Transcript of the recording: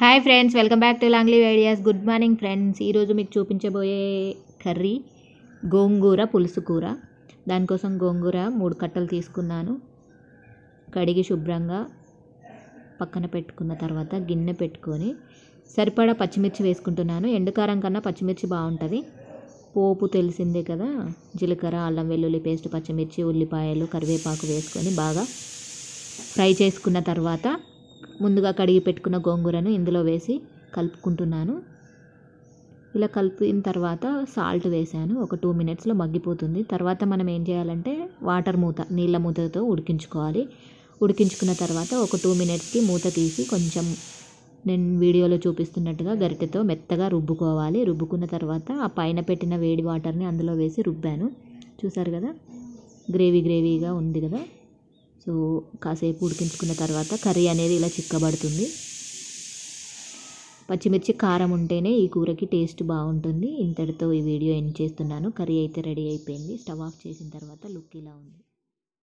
hi friends welcome back to లాంగ్లీ ideas good morning friends ఈరోజు మీకు చూపించబోయే కర్రీ గోంగూర పులుసు కూర దానికోసం గోంగూర మూడు కట్టలు తీసుకున్నాను కడిగి శుభ్రంగా పక్కన పెట్టుకున్న తర్వాత గిన్నె పెట్టుకొని సరిపడా పచ్చిమిర్చి వేసుకుంటున్నాను ఎండుకారం కన్నా పచ్చిమిర్చి బాగుంటుంది పోపు తెలిసిందే కదా జీలకర్ర అల్లం వెల్లుల్లి పేస్ట్ పచ్చిమిర్చి ఉల్లిపాయలు కరివేపాకు వేసుకొని బాగా ఫ్రై చేసుకున్న తర్వాత ముందుగా కడిగి పెట్టుకున్న గోంగూరను ఇందులో వేసి కలుపుకుంటున్నాను ఇలా కలిపిన తర్వాత సాల్ట్ వేసాను ఒక టూ మినిట్స్లో మగ్గిపోతుంది తర్వాత మనం ఏం చేయాలంటే వాటర్ మూత నీళ్ళ మూతతో ఉడికించుకోవాలి ఉడికించుకున్న తర్వాత ఒక టూ మినిట్స్కి మూత తీసి కొంచెం నేను వీడియోలో చూపిస్తున్నట్టుగా గరిటెతో మెత్తగా రుబ్బుకోవాలి రుబ్బుకున్న తర్వాత ఆ పైన పెట్టిన వేడి వాటర్ని అందులో వేసి రుబ్బాను చూసారు కదా గ్రేవీ గ్రేవీగా ఉంది కదా సో కాసేపు ఉడికించుకున్న తర్వాత కర్రీ అనేది ఇలా చిక్కబడుతుంది పచ్చిమిర్చి కారం ఉంటేనే ఈ కూరకి టేస్ట్ బాగుంటుంది ఇంతటితో ఈ వీడియో ఎండ్ చేస్తున్నాను కర్రీ అయితే రెడీ అయిపోయింది స్టవ్ ఆఫ్ చేసిన తర్వాత లుక్ ఇలా ఉంది